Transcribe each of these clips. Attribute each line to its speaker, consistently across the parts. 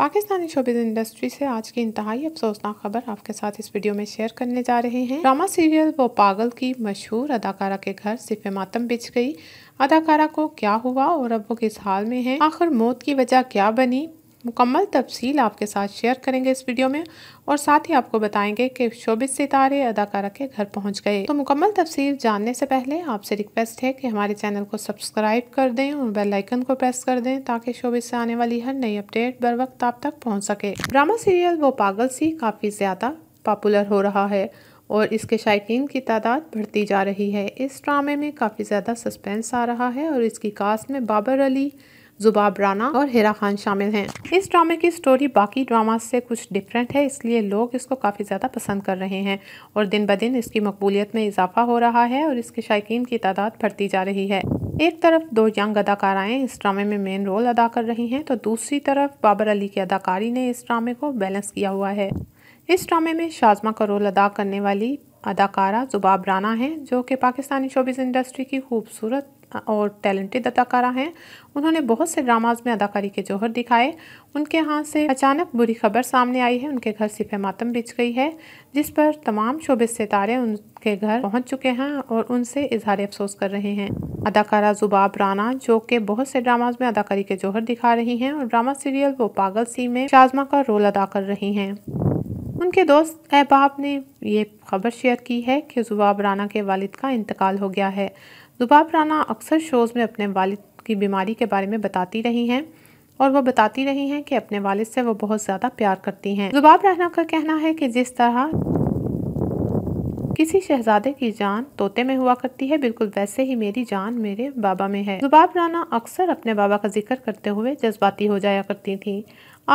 Speaker 1: Pakistani showbiz industry से आज की इंतहाई अफसोसनाक खबर आपके साथ इस वीडियो में शेयर करने जा रहे हैं ड्रामा सीरियल वो पागल की मशहूर अदाकारा के घर सिर्फ मातम बिछ गई अदाकारा को क्या हुआ और अब वो किस हाल में है आखिर मौत की वजह क्या बनी मुकम्मल तफसील आपके साथ शेयर करेंगे इस वीडियो में और साथ ही आपको बताएंगे कि शोबित सितारे अदाकारा के घर पहुंच गए तो मुकम्मल तफसील जानने से पहले आपसे रिक्वेस्ट है कि हमारे चैनल को सब्सक्राइब कर दें और बेल आइकन को प्रेस कर दें ताकि शोबित से आने वाली हर नई अपडेट बर वक्त आप तक पहुँच सके ड्रामा सीरियल वो पागल सी काफ़ी ज़्यादा पॉपुलर हो रहा है और इसके शायकीन की तादाद बढ़ती जा रही है इस ड्रामे में काफ़ी ज़्यादा सस्पेंस आ रहा है और इसकी कास्ट में बाबर अली जुबाब राना और हेरा खान शामिल हैं इस ड्रामे की स्टोरी बाकी ड्रामा से कुछ डिफरेंट है इसलिए लोग इसको काफ़ी ज़्यादा पसंद कर रहे हैं और दिन ब दिन इसकी मकबूलियत में इजाफा हो रहा है और इसके शायकीन की तादाद बढ़ती जा रही है एक तरफ दो यंग अदाकाराएं इस ड्रामे में मेन रोल अदा कर रही हैं तो दूसरी तरफ बाबर अली की अदाकारी ने इस ड्रामे को बैलेंस किया हुआ है इस ड्रामे में शाजमा का रोल अदा करने वाली अदाकारा जुबाब राना हैं जो कि पाकिस्तानी शोबिस इंडस्ट्री की खूबसूरत और टैलेंटेड अदाकारा हैं उन्होंने बहुत से ड्रामाज में अदाकारी के जौहर दिखाए उनके यहाँ से अचानक बुरी खबर सामने आई है उनके घर सिफ मातम बिछ गई है जिस पर तमाम शोबे सितारे उनके घर पहुँच चुके हैं और उनसे इजहार अफसोस कर रहे हैं अदाकारा जुबाब राना जो कि बहुत से ड्रामाज में अदाकारी के जौहर दिखा रही हैं और ड्रामा सीरियल वो पागल सी में शाजमा का रोल अदा कर रही हैं उनके दोस्त अहबाब ने ये खबर शेयर की है कि जुबाब राना के वालिद का इंतकाल हो गया है जुबाब राना अक्सर शोज़ में अपने वालिद की बीमारी के बारे में बताती रही हैं और वो बताती रही हैं कि अपने वालिद से वो बहुत ज़्यादा प्यार करती हैं जुबाब राना का कहना है कि जिस तरह किसी शहजादे की जान तोते में हुआ करती है बिल्कुल वैसे ही मेरी जान मेरे बाबा में है जुबाब राना अक्सर अपने बाबा का जिक्र करते हुए जज्बाती हो जाया करती थी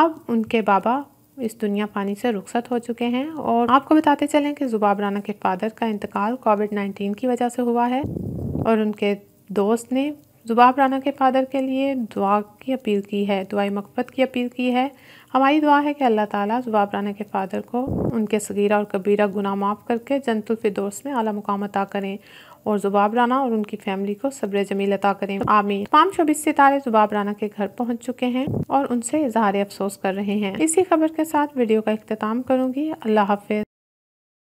Speaker 1: अब उनके बाबा इस दुनिया पानी से रुखसत हो चुके हैं और आपको बताते चलें कि जुबाब राना के फादर का इंतकाल कोविड नाइन्टीन की वजह से हुआ है और उनके दोस्त ने जुबाब राना के फादर के लिए दुआ की अपील की है दुआई मकफत की अपील की है हमारी दुआ है कि अल्लाह ताला राना के फ़ादर को उनके सगीरा और कबीरा गुना माफ़ करके जनतुल्फिदोस में आला मुकाम अता करें और जुबाब राना और उनकी फैमिली को सब्र जमील अता करें आमीन तमाम चौबीस सितारे जुबाब राना के घर पहुंच चुके हैं और उनसे इजहार अफसोस कर रहे हैं इसी खबर के साथ वीडियो का अख्ताम करूंगी अल्लाह हाफि